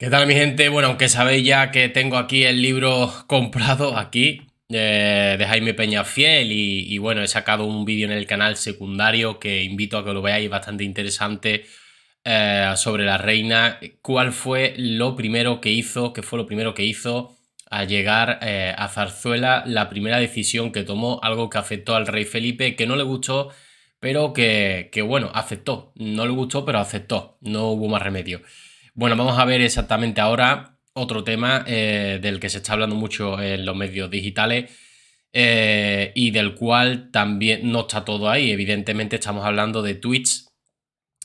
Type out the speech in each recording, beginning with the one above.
¿Qué tal mi gente? Bueno, aunque sabéis ya que tengo aquí el libro comprado aquí eh, de Jaime Peñafiel y, y bueno, he sacado un vídeo en el canal secundario que invito a que lo veáis, bastante interesante eh, sobre la reina, cuál fue lo primero que hizo, qué fue lo primero que hizo a llegar eh, a Zarzuela, la primera decisión que tomó, algo que afectó al rey Felipe, que no le gustó, pero que, que bueno, aceptó, no le gustó, pero aceptó, no hubo más remedio. Bueno, vamos a ver exactamente ahora otro tema eh, del que se está hablando mucho en los medios digitales eh, y del cual también no está todo ahí. Evidentemente estamos hablando de tweets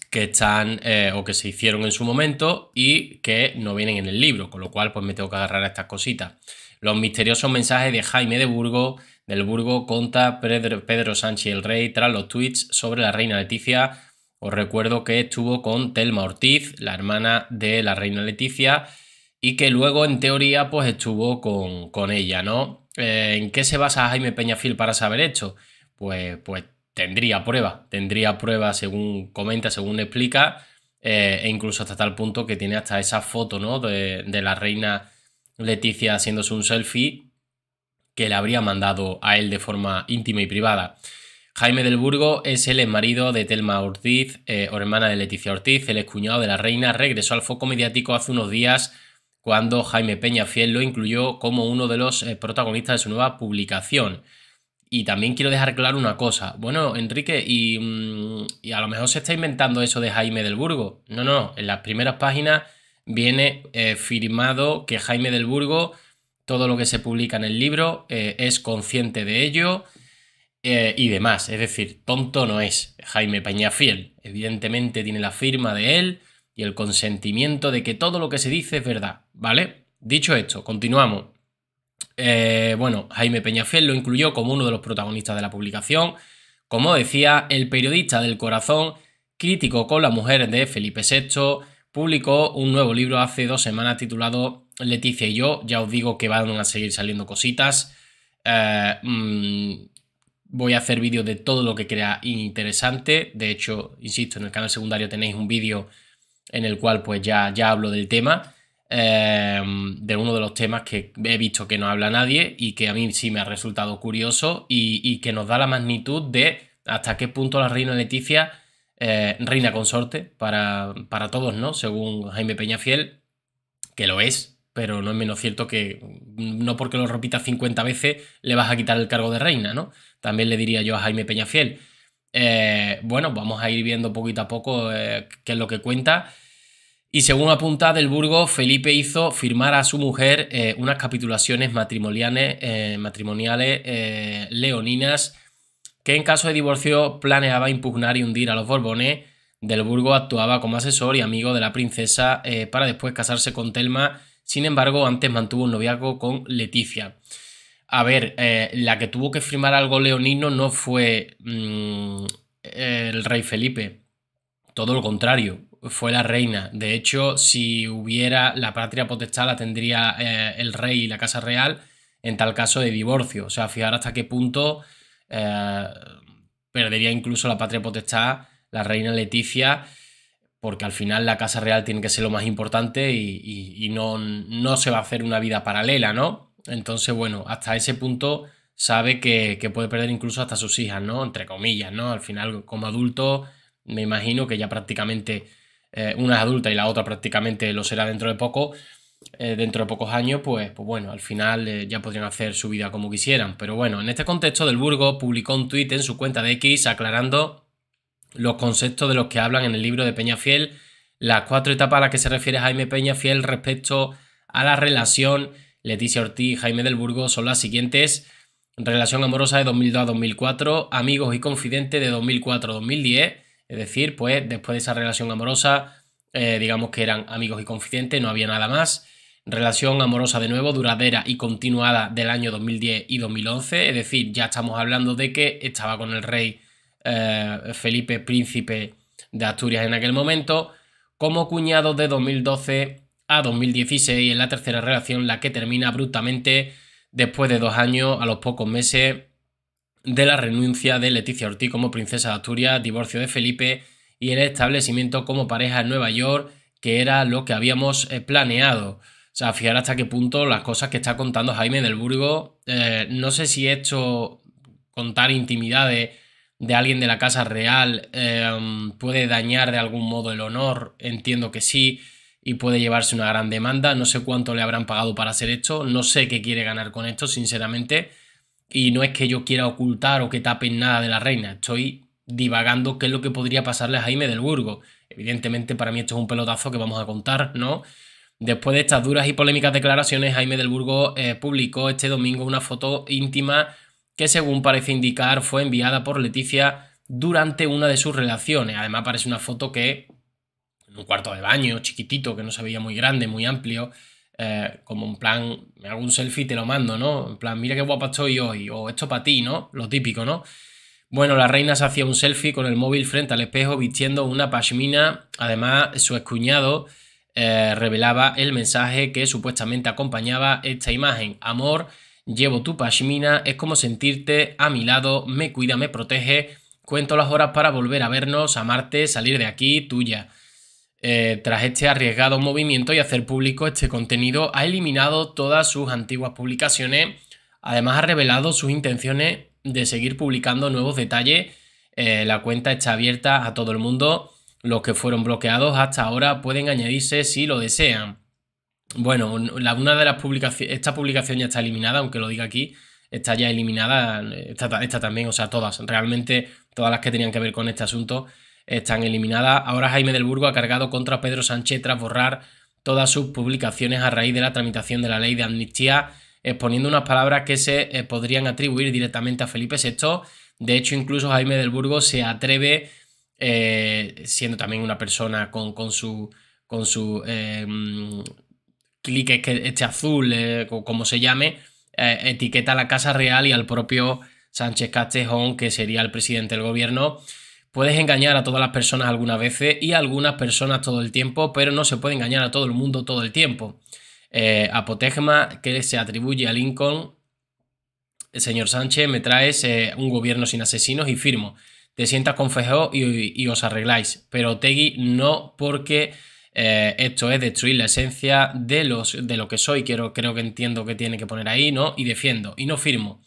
que están eh, o que se hicieron en su momento y que no vienen en el libro, con lo cual pues me tengo que agarrar a estas cositas. Los misteriosos mensajes de Jaime de Burgo, del Burgo contra Pedro, Pedro Sánchez el Rey tras los tweets sobre la reina Leticia os recuerdo que estuvo con Telma Ortiz, la hermana de la reina Leticia, y que luego en teoría pues estuvo con, con ella, ¿no? Eh, ¿En qué se basa Jaime Peñafil para saber esto? Pues, pues tendría prueba, tendría prueba según comenta, según explica, eh, e incluso hasta tal punto que tiene hasta esa foto, ¿no? De, de la reina Leticia haciéndose un selfie que le habría mandado a él de forma íntima y privada. Jaime del Burgo es el marido de Telma Ortiz, eh, o hermana de Leticia Ortiz, el excuñado de la reina, regresó al foco mediático hace unos días cuando Jaime Peña Fiel lo incluyó como uno de los eh, protagonistas de su nueva publicación. Y también quiero dejar claro una cosa. Bueno, Enrique, mm, y, a lo mejor se está inventando eso de Jaime del Burgo. No, no, en las primeras páginas viene eh, firmado que Jaime del Burgo, todo lo que se publica en el libro, es consciente de ello eh, y demás. Es decir, tonto no es Jaime Peñafiel. Evidentemente tiene la firma de él y el consentimiento de que todo lo que se dice es verdad, ¿vale? Dicho esto, continuamos. Eh, bueno, Jaime Peñafiel lo incluyó como uno de los protagonistas de la publicación. Como decía, el periodista del corazón, crítico con la mujer de Felipe VI, publicó un nuevo libro hace dos semanas titulado Leticia y yo. Ya os digo que van a seguir saliendo cositas. Eh, mm, voy a hacer vídeos de todo lo que crea interesante. De hecho, insisto, en el canal secundario tenéis un vídeo en el cual pues ya, ya hablo del tema. Em, de uno de los temas que he visto que no habla nadie y que a mí sí me ha resultado curioso y, que nos da la magnitud de hasta qué punto la reina Leticia, eh, reina consorte para, para todos, ¿no? Según Jaime Peñafiel, que lo es, pero no es menos cierto que mm, no porque lo repitas 50 veces le vas a quitar el cargo de reina, ¿no? También le diría yo a Jaime Peñafiel. Eh, bueno, vamos a ir viendo poquito a poco eh, qué es lo que cuenta. Y según apunta del Burgo, Felipe hizo firmar a su mujer eh, unas capitulaciones matrimoniales, matrimoniales leoninas que en caso de divorcio planeaba impugnar y hundir a los Borbones. Del Burgo actuaba como asesor y amigo de la princesa para después casarse con Telma sin embargo, antes mantuvo un noviazgo con Leticia. A ver, eh, la que tuvo que firmar algo leonino no fue mm, el rey Felipe, todo lo contrario, fue la reina. De hecho, si hubiera la patria potestad la tendría eh, el rey y la casa real en tal caso de divorcio. O sea, fijar hasta qué punto eh, perdería incluso la patria potestad la reina Leticia porque al final la casa real tiene que ser lo más importante y, no, no, se va a hacer una vida paralela, ¿no? Entonces, bueno, hasta ese punto sabe que, puede perder incluso hasta sus hijas, ¿no? Entre comillas, ¿no? Al final, como adulto, me imagino que ya prácticamente eh, una es adulta y la otra prácticamente lo será dentro de poco, eh, dentro de pocos años, pues, pues bueno, al final eh, ya podrían hacer su vida como quisieran. Pero bueno, en este contexto del Burgo publicó un tuit en su cuenta de X aclarando los conceptos de los que hablan en el libro de Peña Fiel, las cuatro etapas a las que se refiere Jaime Peña Fiel respecto a la relación Leticia Ortiz, Jaime del Burgo son las siguientes. Relación amorosa de 2002 a 2004, amigos y confidente de 2004 a 2010. Es decir, pues después de esa relación amorosa, eh, digamos que eran amigos y confidentes, no había nada más. Relación amorosa de nuevo, duradera y continuada del año 2010 y 2011. Es decir, ya estamos hablando de que estaba con el rey eh, Felipe Príncipe de Asturias en aquel momento, como cuñado de 2012 a 2016 en la tercera relación, la que termina abruptamente después de dos años, a los pocos meses de la renuncia de Leticia Ortiz como princesa de Asturias, divorcio de Felipe y el establecimiento como pareja en Nueva York, que era lo que habíamos eh, planeado. O sea, fijar hasta qué punto las cosas que está contando Jaime del Burgo. Eh, no sé si he hecho contar intimidades de alguien de la Casa Real em, puede dañar de algún modo el honor, entiendo que sí, y puede llevarse una gran demanda. No sé cuánto le habrán pagado para hacer esto, no sé qué quiere ganar con esto, sinceramente. Y no es que yo quiera ocultar o que tapen nada de la reina, estoy divagando qué es lo que podría pasarle a Jaime del Burgo. Evidentemente para mí esto es un pelotazo que vamos a contar, ¿no? Después de estas duras y polémicas declaraciones, Jaime del Burgo eh, publicó este domingo una foto íntima que según parece indicar fue enviada por Leticia durante una de sus relaciones. Además parece una foto que en un cuarto de baño chiquitito, que no se veía muy grande, muy amplio, eh, como un plan, me hago un selfie y te lo mando, ¿no? En plan, mira qué guapa estoy hoy, o esto para ti, ¿no? Lo típico, ¿no? Bueno, la reina se hacía un selfie con el móvil frente al espejo vistiendo una pashmina. Además, su escuñado eh, revelaba el mensaje que supuestamente acompañaba esta imagen. Amor llevo tu pashmina, es como sentirte a mi lado, me cuida, me protege, cuento las horas para volver a vernos, amarte, salir de aquí, tuya. Eh, tras este arriesgado movimiento y hacer público este contenido, ha eliminado todas sus antiguas publicaciones, además ha revelado sus intenciones de seguir publicando nuevos detalles, eh, la cuenta está abierta a todo el mundo, los que fueron bloqueados hasta ahora pueden añadirse si lo desean. Bueno, una de las publicaciones, esta publicación ya está eliminada, aunque lo diga aquí, está ya eliminada, esta, también, o sea, todas, realmente todas las que tenían que ver con este asunto están eliminadas. Ahora Jaime del Burgo ha cargado contra Pedro Sánchez tras borrar todas sus publicaciones a raíz de la tramitación de la ley de amnistía, exponiendo unas palabras que se eh, podrían atribuir directamente a Felipe VI. De hecho, incluso Jaime del Burgo se atreve, eh, siendo también una persona con, su, con su eh, Clique que este azul, eh, como se llame, eh, etiqueta a la Casa Real y al propio Sánchez Castejón, que sería el presidente del gobierno. Puedes engañar a todas las personas algunas veces y a algunas personas todo el tiempo, pero no se puede engañar a todo el mundo todo el tiempo. Eh, apotegma que se atribuye a Lincoln. señor Sánchez, me traes eh, un gobierno sin asesinos y firmo. Te sientas con y os arregláis. Pero Tegui no porque eh, esto es destruir la esencia de, los, de lo que soy, Quiero, creo que entiendo que tiene que poner ahí, ¿no? Y defiendo, y no firmo.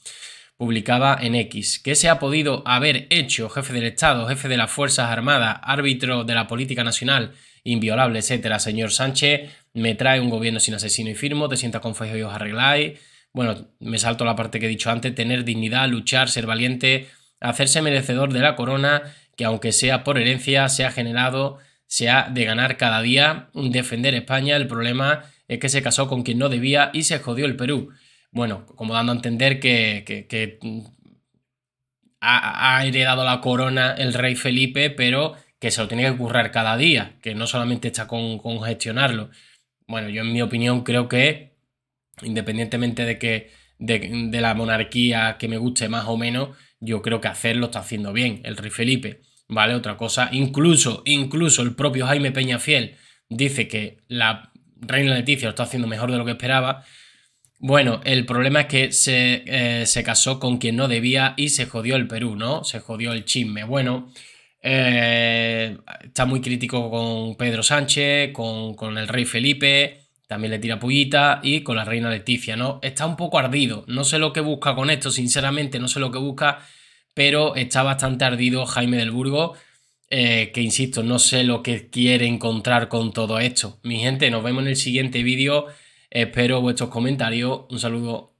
Publicaba en X, que se ha podido haber hecho jefe del Estado, jefe de las Fuerzas Armadas, árbitro de la política nacional, inviolable, etcétera. Señor Sánchez, me trae un gobierno sin asesino y firmo, te sienta con y os arregláis. Bueno, me salto la parte que he dicho antes, tener dignidad, luchar, ser valiente, hacerse merecedor de la corona que aunque sea por herencia, se ha generado se ha de ganar cada día. Defender España, el problema es que se casó con quien no debía y se jodió el Perú. Bueno, como dando a entender que, mm, ha, heredado la corona el rey Felipe, pero que se lo tiene que currar cada día, que no solamente está con, gestionarlo. Bueno, yo en mi opinión creo que, independientemente de que de la monarquía que me guste más o menos, yo creo que hacerlo está haciendo bien el rey Felipe. ¿vale? Otra cosa, incluso, incluso el propio Jaime Peñafiel dice que la reina Leticia lo está haciendo mejor de lo que esperaba. Bueno, el problema es que se, eh, casó con quien no debía y se jodió el Perú, ¿no? Se jodió el chisme. Bueno, eh, está muy crítico con Pedro Sánchez, con, con el rey Felipe, también le tira pullita y con la reina Leticia, ¿no? Está un poco ardido. No sé lo que busca con esto, sinceramente, no sé lo que busca pero está bastante ardido Jaime del Burgo, eh, que insisto, no sé lo que quiere encontrar con todo esto. Mi gente, nos vemos en el siguiente vídeo, espero vuestros comentarios, un saludo.